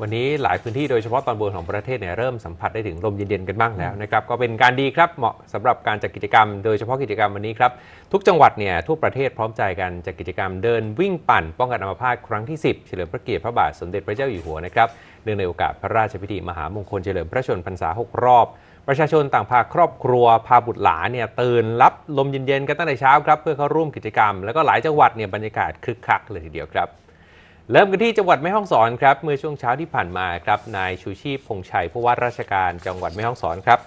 วันนี้หลายพื้นที่โดยเฉพาะตอนบนของประเทศเนี่ยเริ่มสัมผัสได้ถึงลมเย็นๆกันบ้างแล้วนะครับก็เป็นการดีครับเหมาะสำหรับการจัดกกิจกรรม โดยเฉพาะกิจกรรมวันนี้ครับทุกจังหวัดเนี่ยทุกประเทศพร้อมใจกันจัดกกิจกรรมเดินวิ่งปั่น ป้องกันอัมพาตครั้งที่10เฉลิมพระเกียรติพระบาทสมเด็จพระเจ้าอยู่หัวนะครับเนื่องในโอกาสพระราชพิธีมหามงคลเฉลิมพระชนมพรรษา6รอบ ประชาชนต่างพาครอบครัวพาบุตรหลานเนี่ยตื่นรับลมเย็นๆกันตั้งแต่เช้าครับเพื่อเข้าร่วมกิจกรรม แล้วก็หลายจังหวัดเนี่ยบรรยากาศคึกคักเลยทีเดียวครับเริ่มกันที่จังหวัดแม่ฮ่องสอนครับ เมื่อช่วงเช้าที่ผ่านมาครับนายชูชีพพงชัยผู้ว่าราชการ จังหวัดแม่ฮ่องสอนครับ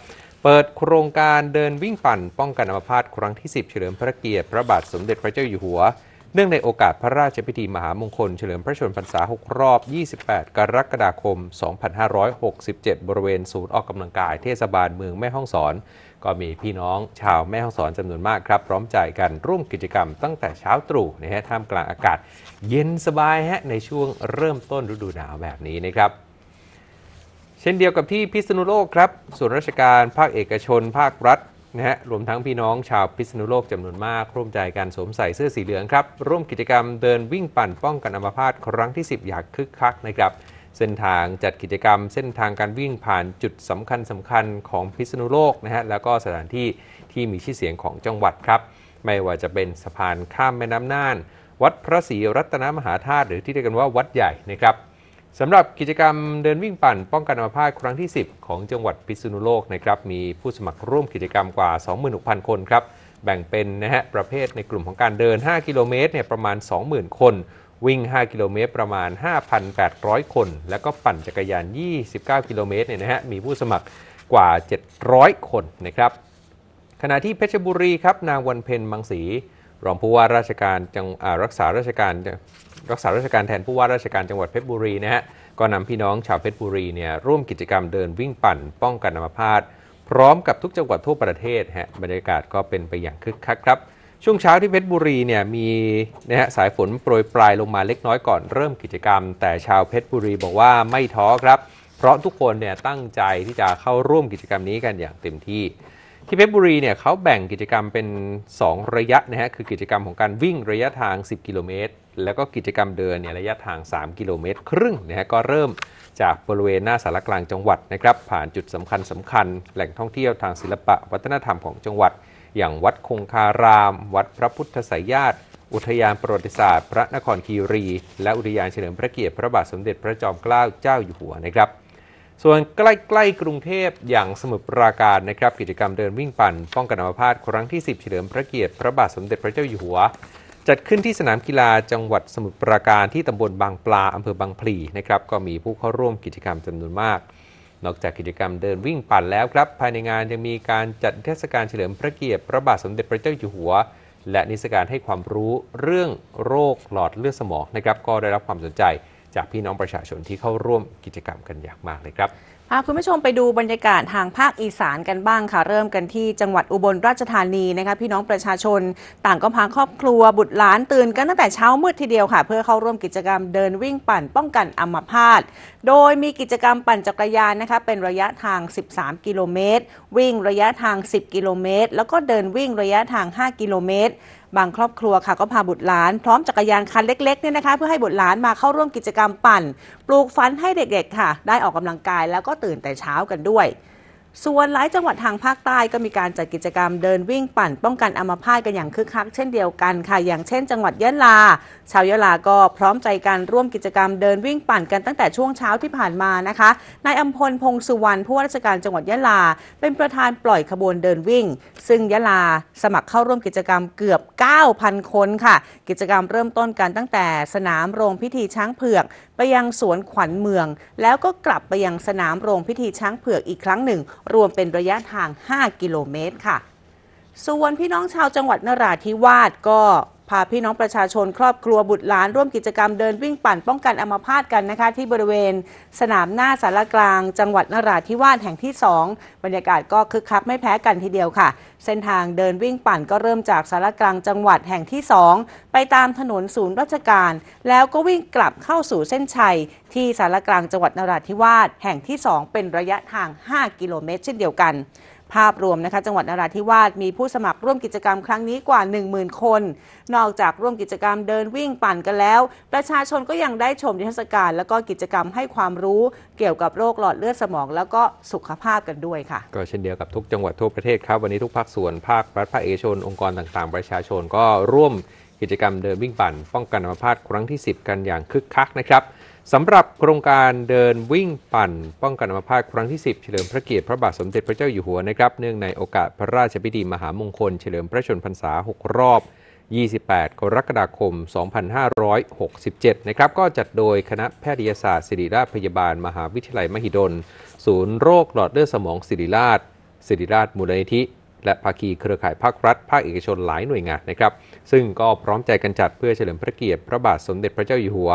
เปิดโครงการเดินวิ่งปั่น ป้องกันอัมพาตครั้งที่ 10 เฉลิมพระเกียรติพระบาท สมเด็จพระเจ้าอยู่หัวเนื่องในโอกาสพระราชพิธีมหามงคลเฉลิมพระชนมพรรษา 6 รอบ 28 กรกฎาคม 2567 บริเวณศูนย์ออกกำลังกายเทศบาลเมืองแม่ฮ่องสอน ก็มีพี่น้องชาวแม่ฮ่องสอนจำนวนมากครับ พร้อมใจกันร่วมกิจกรรมตั้งแต่เช้าตรู่นะฮะท่ามกลางอากาศเย็นสบายฮะในช่วงเริ่มต้นฤดูหนาวแบบนี้นะครับ เช่นเดียวกับที่พิษณุโลกครับ ส่วนราชการภาคเอกชนภาครัฐนะฮะรวมทั้งพี่น้องชาวพิษณุโลกจำนวนมาก ร่วมใจกันสวมใส่เสื้อสีเหลืองครับร่วมกิจกรรมเดินวิ่งปั่นป้องกันอัมพาตครั้งที่ 10 อยากคึกคักนะครับ เส้นทางจัดกิจกรรมเส้นทางการวิ่งผ่านจุดสำคัญสำคัญของพิษณุโลกนะฮะแล้วก็สถานที่ที่มีชื่อเสียงของจังหวัดครับ ไม่ว่าจะเป็นสะพานข้ามแม่น้ำน่าน วัดพระศรีรัตนมหาธาตุหรือที่เรียกกันว่าวัดใหญ่นะครับสำหรับกิจกรรมเดินวิ่งปั่น ป้องกันอัมพาตครั้งที่ 10 ของ จังหวัดพิษณุโลกนะครับมีผู้สมัครร่วมกิจกรรมกว่า26,000 คนครับแบ่งเป็นนะฮะประเภทในกลุ่มของการเดิน 5 กิโลเมตรเนี่ยประมาณ 20,000 คน วิ่ง 5 กิโลเมตร ประมาณ 5,800 คน แล้วก็ปั่นจักรยาน 29 กิโลเมตรเนี่ยนะฮะมีผู้สมัครกว่า 700 คนนะครับขณะที่เพชรบุรี ครับนางวันเพ็ญมังสีรองผู้ว่าราชการจังรักษาราชการ รักษาราชการแทนผู้ว่าราชการจังหวัดเพชรบุรีนะฮะก็นำพี่น้องชาวเพชรบุรีเนี่ยร่วมกิจกรรมเดินวิ่งปั่น ป้องกันอัมพาตพร้อมกับทุกจังหวัดทั่วประเทศฮะบรรยากาศก็เป็นไปอย่างคึกคักครับช่วงเช้าที่เพชรบุรีเนี่ยมีนะฮะสายฝนโปรยปลายลงมาเล็กน้อยก่อนเริ่มกิจกรรม แต่ชาวเพชรบุรีบอกว่าไม่ท้อครับ เพราะทุกคนเนี่ยตั้งใจที่จะเข้าร่วมกิจกรรมนี้กันอย่างเต็มที่ที่เพชรบุรีเนี่ยเขาแบ่งกิจกรรมเป็น 2 ระยะนะฮะคือกิจกรรมของการวิ่งระยะทาง10กิโลเมตรแล้วก็กิจกรรมเดินเนี่ยระยะทาง3กิโลเมตรครึ่งนะฮะก็เริ่มจากบริเวณหน้าสารกลางจังหวัดนะครับผ่านจุดสำคัญสำคัญแหล่งท่องเที่ยวทางศิลปะวัฒนธรรมของจังหวัด อย่างวัดคงคาราม วัดพระพุทธสายญาติอุทยานประวัติศาสตร์ พระนครคีรี และอุทยานเฉลิมพระเกียรติพระบาทสมเด็จพระจอมเกล้าเจ้าอยู่หัวนะครับส่วนใกล้ๆกรุงเทพอย่างสมุทรปราการนะครับ กิจกรรมเดินวิ่งปั่นป้องกันอัมพาตครั้งที่ 10 เฉลิมพระเกียรติพระบาทสมเด็จพระเจ้าอยู่หัว จัดขึ้นที่สนามกีฬาจังหวัดสมุทรปราการที่ตำบลบางปลา อำเภอบางพลีนะครับก็มีผู้เข้าร่วมกิจกรรมจำนวนมาก นอกจากกิจกรรมเดินวิ่งปั่นแล้วครับภายในงานยังมีการจัดเทศกาลเฉลิมพระเกียรติพระบาทสมเด็จพระเจ้าอยู่หัว และนิทรรศการให้ความรู้เรื่องโรคหลอดเลือดสมองนะครับ ก็ได้รับความสนใจจากพี่น้องประชาชนที่เข้าร่วมกิจกรรมกันอย่างมากเลยครับพาคุณผู้ชมไปดูบรรยากาศทางภาคอีสานกันบ้างค่ะเริ่มกันที่จังหวัดอุบลราชธานีนะคะพี่น้องประชาชนต่างก็พาครอบครัวบุตรหลาน ตื่นกันตั้งแต่เช้ามืดทีเดียวค่ะ เพื่อเข้าร่วมกิจกรรมเดินวิ่งปั่นป้องกันอัมพาตโดยมีกิจกรรมปั่นจักรยานนะคะเป็นระยะทาง 13 กิโลเมตรวิ่งระยะทาง 10 กิโลเมตรแล้วก็เดินวิ่งระยะทาง 5 กิโลเมตรบางครอบครัวค่ะก็พาบุตรหลานพร้อมจักรยานคันเล็ก ๆเนี่ยนะคะ เพื่อให้บุตรหลานมาเข้าร่วมกิจกรรมปั่น ปลูกฝันให้เด็กๆค่ะ ได้ออกกำลังกายแล้วก็ตื่นแต่เช้ากันด้วยส่วนหลายจังหวัดทางภาคใต้ก็มีการจัดกิจกรรมเดินวิ่งปั่นป้องกันอัมพาตกันอย่างคึกคักเช่นเดียวกันค่ะอย่างเช่น จังหวัดยะลา ชาวยะลาก็พร้อมใจกันร่วมกิจกรรมเดินวิ่งปั่นกันตั้งแต่ช่วงเช้าที่ผ่านมานะคะนายอัมพลพงสุวรรณผู้ว่าราชการจังหวัดยะลา เป็นประธานปล่อยขบวนเดินวิ่ง ซึ่งยะลาสมัครเข้าร่วมกิจกรรมเกือบ 9,000คนค่ะ กิจกรรมเริ่มต้นกันตั้งแต่สนามโรงพิธีช้างเผือกไปยังสวนขวัญเมือง แล้วก็กลับไปยังสนามโรงพิธีช้างเผือกอีกครั้งหนึ่ง รวมเป็นระยะทาง 5 กิโลเมตรค่ะ ส่วนพี่น้องชาวจังหวัดนราธิวาสก็พาพี่น้องประชาชนครอบครัวบุตรหลานร่วมกิจกรรมเดินวิ่งปั่นป้องกันอัมพาตกันนะคะที่บริเวณสนามหน้าสารกลางจังหวัดนราธิวาสแห่งที่2บรรยากาศก็คึกคักไม่แพ้กันทีเดียวค่ะ เส้นทางเดินวิ่งปั่นก็เริ่มจากสารกลางจังหวัดแห่งที่2ไปตามถนนศูนย์ราชการแล้วก็วิ่งกลับเข้าสู่เส้นชัยที่สารกลางจังหวัดนราธิวาสแห่งที่2เป็นระยะทาง5กิโลเมตร เช่นเดียวกันภาพรวมนะคะ จังหวัดนราธิวาสมีผู้สมัครร่วมกิจกรรมครั้งนี้กว่า 10,000 คน นอกจากร่วมกิจกรรมเดินวิ่งปั่นกันแล้ว ประชาชนก็ยังได้ชมนิทรรศการ แล้วก็กิจกรรมให้ความรู้ เกี่ยวกับโรคหลอดเลือดสมอง แล้วก็สุขภาพกันด้วยค่ะ ก็เช่นเดียวกับทุกจังหวัดทั่วประเทศครับวันนี้ทุกภาคส่วนภาครัฐภาคเอกชน องค์กรต่างๆ ประชาชนก็ร่วมกิจกรรมเดินวิ่งปั่นป้องกันอัมพาตครั้งที่ 10 กันอย่างคึกคักนะครับสำหรับโครงการเดินวิ่งปั่น ป้องกันอัมพาตครั้งที่ 10 เฉลิมพระเกียรติพระบาทสมเด็จพระเจ้าอยู่หัวนะครับ เนื่องในโอกาสพระราชพิธีมหามงคล เฉลิมพระชนพรรษา 6รอบ 28กรกฎาคม 2567 นะครับก็จัดโดยคณะแพทยศาสตร์ ศิริราชพยาบาลมหาวิทยาลัยมหิดล ศูนย์โรคหลอดเลือดสมองศิริราช ศิริราชมูลนิธิและภาคีเครือข่ายภาครัฐภาคเอกชนหลายหน่วยงานนะครับซึ่งก็พร้อมใจกันจัดเพื่อเฉลิมพระเกียรติพระบาทสมเด็จพระเจ้าอยู่หัว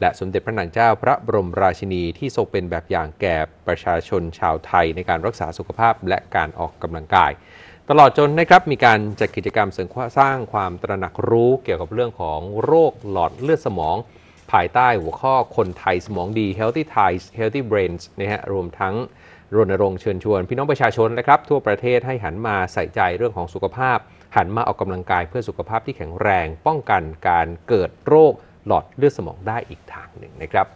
และสมเด็จพระนางเจ้า พระบรมราชินีที่ทรงเป็นแบบอย่างแก่ประชาชนชาวไทยในการรักษาสุขภาพ และการออกกำลังกาย ตลอดจนนะครับมีการจัดกิจกรรมเสริมสร้างความตระหนักรู้เกี่ยวกับเรื่องของโรคหลอดเลือดสมอง ภายใต้หัวข้อคนไทยสมองดี Healthy Thai Healthy Brains นะฮะรวมทั้งรณรงค์เชิญชวน พี่น้องประชาชนนะครับ ทั่วประเทศให้หันมาใส่ใจเรื่องของสุขภาพ หันมาออกกำลังกายเพื่อสุขภาพที่แข็งแรงป้องกันการเกิดโรคหลอดเลือดสมองได้อีกทางหนึ่งนะครับ